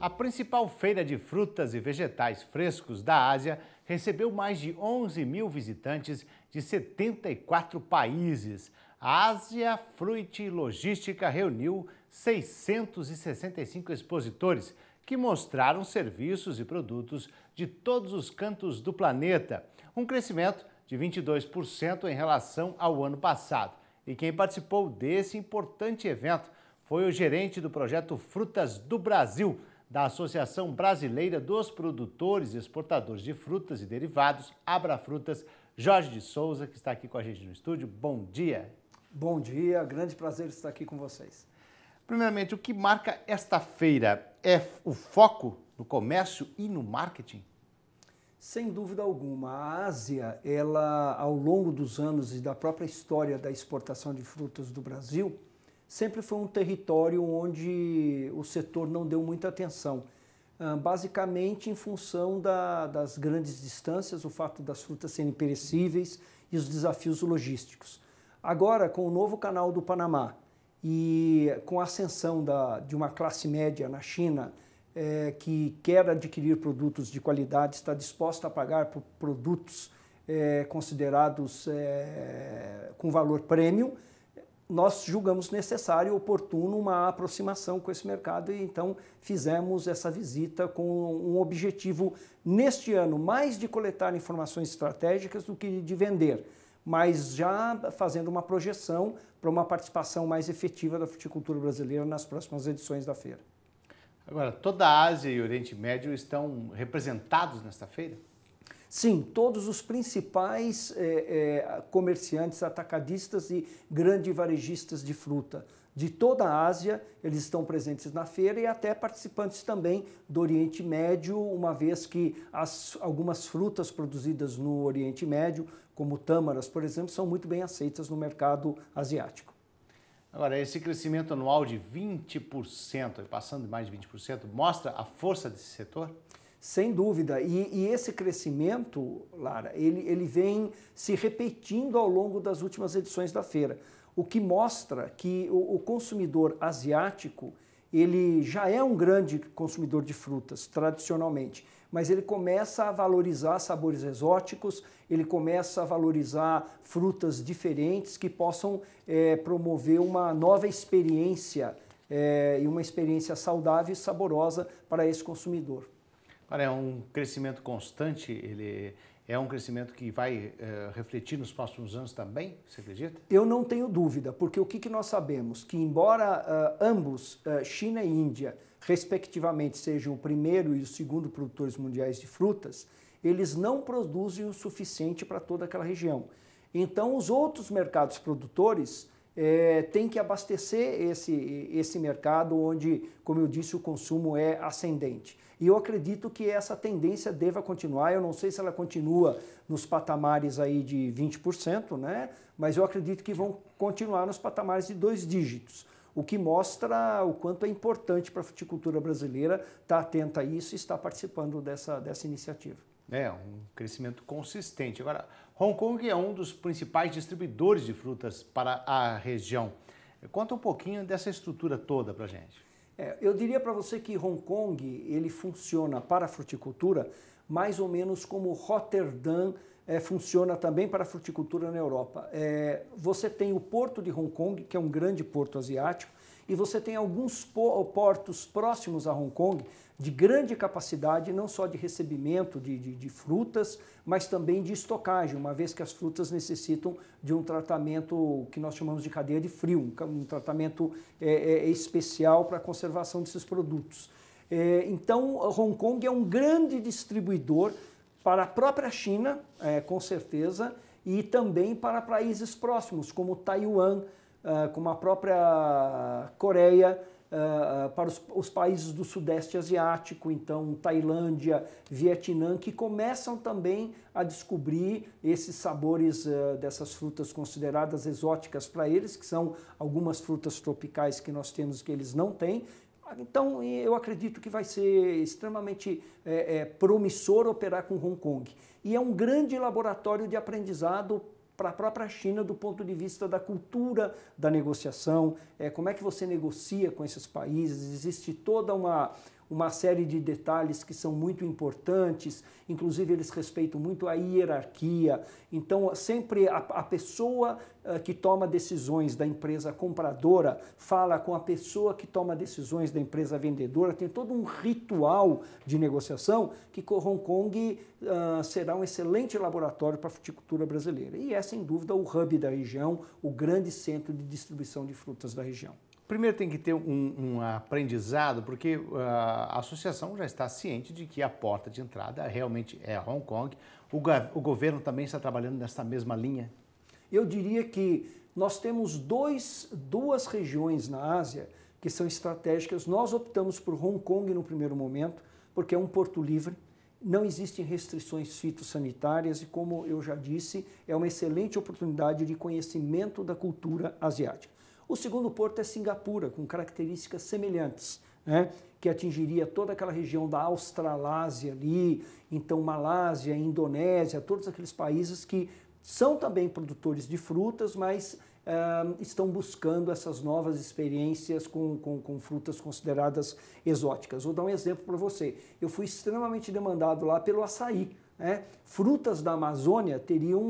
a principal feira de frutas e vegetais frescos da Ásia recebeu mais de 11 mil visitantes de 74 países. A Ásia Fruit Logística reuniu 665 expositores que mostraram serviços e produtos de todos os cantos do planeta, um crescimento de 22% em relação ao ano passado. E quem participou desse importante evento foi o gerente do projeto Frutas do Brasil, da Associação Brasileira dos Produtores e Exportadores de Frutas e Derivados, Abrafrutas, Jorge de Souza, que está aqui com a gente no estúdio. Bom dia. Bom dia, grande prazer estar aqui com vocês. Primeiramente, o que marca esta feira? É o foco no comércio e no marketing? Sem dúvida alguma, a Ásia, ela ao longo dos anos e da própria história da exportação de frutas do Brasil, sempre foi um território onde o setor não deu muita atenção. Ah, basicamente em função da, das grandes distâncias, o fato das frutas serem perecíveis e os desafios logísticos. Agora, com o novo canal do Panamá e com a ascensão da, de uma classe média na China é, que quer adquirir produtos de qualidade, está disposta a pagar por produtos é, considerados é, com valor prêmio, nós julgamos necessário, e oportuno, uma aproximação com esse mercado e então fizemos essa visita com um objetivo neste ano mais de coletar informações estratégicas do que de vender, mas já fazendo uma projeção para uma participação mais efetiva da fruticultura brasileira nas próximas edições da feira. Agora, toda a Ásia e Oriente Médio estão representados nesta feira? Sim, todos os principais é, é, comerciantes, atacadistas e grandes varejistas de fruta de toda a Ásia, eles estão presentes na feira e até participantes também do Oriente Médio, uma vez que as, algumas frutas produzidas no Oriente Médio, como tâmaras, por exemplo, são muito bem aceitas no mercado asiático. Agora, esse crescimento anual de 20%, passando de mais de 20%, mostra a força desse setor? Sem dúvida. E, e, esse crescimento, Lara, ele, ele vem se repetindo ao longo das últimas edições da feira, o que mostra que o, o consumidor asiático ele já é um grande consumidor de frutas tradicionalmente, mas ele começa a valorizar sabores exóticos, ele começa a valorizar frutas diferentes que possam é, promover uma nova experiência é, e uma experiência saudável e saborosa para esse consumidor. Olha, é um crescimento constante, ele é um crescimento que vai é, refletir nos próximos anos também, você acredita? Eu não tenho dúvida, porque o que, que nós sabemos? Que embora uh, ambos, uh, China e Índia, respectivamente sejam o primeiro e o segundo produtores mundiais de frutas, eles não produzem o suficiente para toda aquela região. Então, os outros mercados produtores é, tem que abastecer esse, esse mercado onde, como eu disse, o consumo é ascendente. E eu acredito que essa tendência deva continuar. Eu não sei se ela continua nos patamares aí de 20%, né? mas eu acredito que vão continuar nos patamares de dois dígitos o que mostra o quanto é importante para a fruticultura brasileira estar atenta a isso e estar participando dessa, dessa iniciativa né, um crescimento consistente. Agora, Hong Kong é um dos principais distribuidores de frutas para a região. Conta um pouquinho dessa estrutura toda para gente. É, eu diria para você que Hong Kong ele funciona para a fruticultura mais ou menos como Rotterdam é, funciona também para a fruticultura na Europa. É, você tem o porto de Hong Kong, que é um grande porto asiático, e você tem alguns portos próximos a Hong Kong de grande capacidade, não só de recebimento de, de, de, frutas, mas também de estocagem, uma vez que as frutas necessitam de um tratamento que nós chamamos de cadeia de frio, um, tratamento é, é, é, especial para a conservação desses produtos. É, então, Hong Kong é um grande distribuidor para a própria China, é, com certeza, e também para países próximos, como Taiwan, ah, com como a própria Coreia, ah, ah, para os, países do Sudeste Asiático, então Tailândia, Vietnã, que começam também a descobrir esses sabores dessas frutas consideradas exóticas para eles, que são algumas frutas tropicais que nós temos que eles não têm. Então, eu acredito que vai ser extremamente é, é, promissor operar com Hong Kong. E é um grande laboratório de aprendizado para a própria China do ponto de vista da cultura da negociação, é, como é que você negocia com esses países, existe toda uma uma série de detalhes que são muito importantes, inclusive eles respeitam muito a hierarquia. Então, sempre a, a pessoa uh, que toma decisões da empresa compradora fala com a pessoa que toma decisões da empresa vendedora, tem todo um ritual de negociação que Hong Kong uh, será um excelente laboratório para a fruticultura brasileira. E é, sem dúvida, o hub da região, o grande centro de distribuição de frutas da região. Primeiro tem que ter um, um aprendizado, porque ah, a associação já está ciente de que a porta de entrada realmente é Hong Kong. O, o governo também está trabalhando nessa mesma linha? Eu diria que nós temos dois, duas regiões na Ásia que são estratégicas. Nós optamos por Hong Kong no primeiro momento, porque é um porto livre, não existem restrições fitossanitárias e, como eu já disse, é uma excelente oportunidade de conhecimento da cultura asiática. O segundo porto é Singapura, com características semelhantes, né? que atingiria toda aquela região da Australásia ali, então Malásia, Indonésia, todos aqueles países que são também produtores de frutas, mas Uh, estão buscando essas novas experiências com, com, com, frutas consideradas exóticas. Vou dar um exemplo para você. Eu fui extremamente demandado lá pelo açaí. Né? Frutas da Amazônia teriam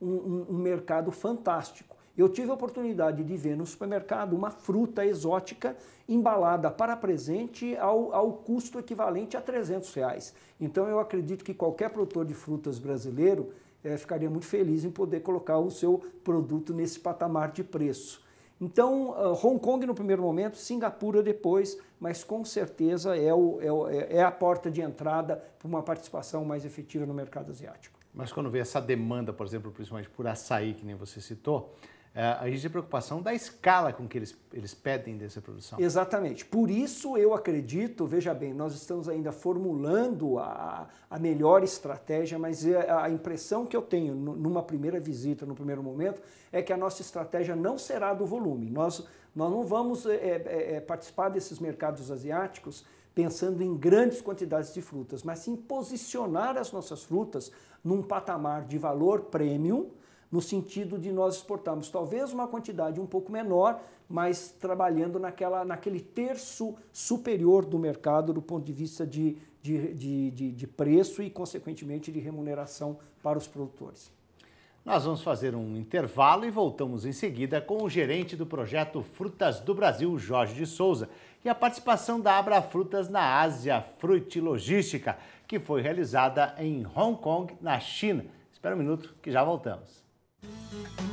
um, um, um mercado fantástico eu tive a oportunidade de ver no supermercado uma fruta exótica embalada para presente ao, ao custo equivalente a 300 reais. Então eu acredito que qualquer produtor de frutas brasileiro é, ficaria muito feliz em poder colocar o seu produto nesse patamar de preço. Então, ah, Hong Kong no primeiro momento, Singapura depois, mas com certeza é, o, é, o, é, é a porta de entrada para uma participação mais efetiva no mercado asiático. Mas quando vê essa demanda, por exemplo, principalmente por açaí, que nem você citou, é, a gente tem preocupação da escala com que eles, eles pedem dessa produção. Exatamente. Por isso eu acredito, veja bem, nós estamos ainda formulando a, a melhor estratégia, mas é, a impressão que eu tenho numa primeira visita, no primeiro momento, é que a nossa estratégia não será do volume. Nós, nós não vamos é, é, é, participar desses mercados asiáticos pensando em grandes quantidades de frutas, mas sim posicionar as nossas frutas num patamar de valor premium no sentido de nós exportarmos talvez uma quantidade um pouco menor, mas trabalhando naquela, naquele terço superior do mercado do ponto de vista de, de, de, de, de preço e, consequentemente, de remuneração para os produtores. Nós vamos fazer um intervalo e voltamos em seguida com o gerente do projeto Frutas do Brasil, Jorge de Souza, e a participação da Abra Frutas na Ásia Frutilogística, que foi realizada em Hong Kong, na China. Espera um minuto que já voltamos. Thank you.